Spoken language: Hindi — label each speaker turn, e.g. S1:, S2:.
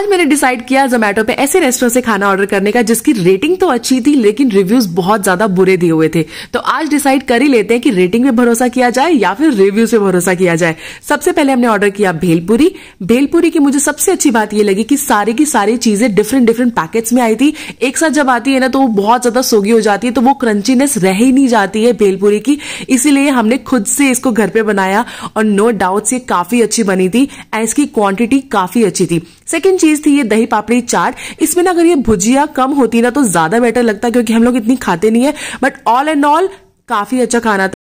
S1: आज मैंने डिसाइड किया जोमेटो पे ऐसे रेस्टोरेंट से खाना ऑर्डर करने का जिसकी रेटिंग तो अच्छी थी लेकिन रिव्यूज बहुत ज्यादा बुरे दिए हुए थे तो आज डिसाइड कर ही लेते हैं कि रेटिंग पे भरोसा किया जाए या फिर रिव्यूज पे भरोसा किया जाए सबसे पहले हमने ऑर्डर किया भेलपुरी भेलपुरी की मुझे सबसे अच्छी बात यह लगी कि सारी की सारी चीजें डिफरेंट डिफरेंट पैकेट्स में आई थी एक साथ जब आती है ना तो वो बहुत ज्यादा सोगी हो जाती है तो वो क्रंचीनेस रह ही नहीं जाती है भेलपुरी की इसीलिए हमने खुद से इसको घर पे बनाया और नो डाउट ये काफी अच्छी बनी थी एंड इसकी क्वांटिटी काफी अच्छी थी सेकेंड चीज चीज थी ये दही पापड़ी चाट इसमें ना अगर ये भुजिया कम होती ना तो ज्यादा बेटर लगता क्योंकि हम लोग इतनी खाते नहीं है बट ऑल एंड ऑल काफी अच्छा खाना था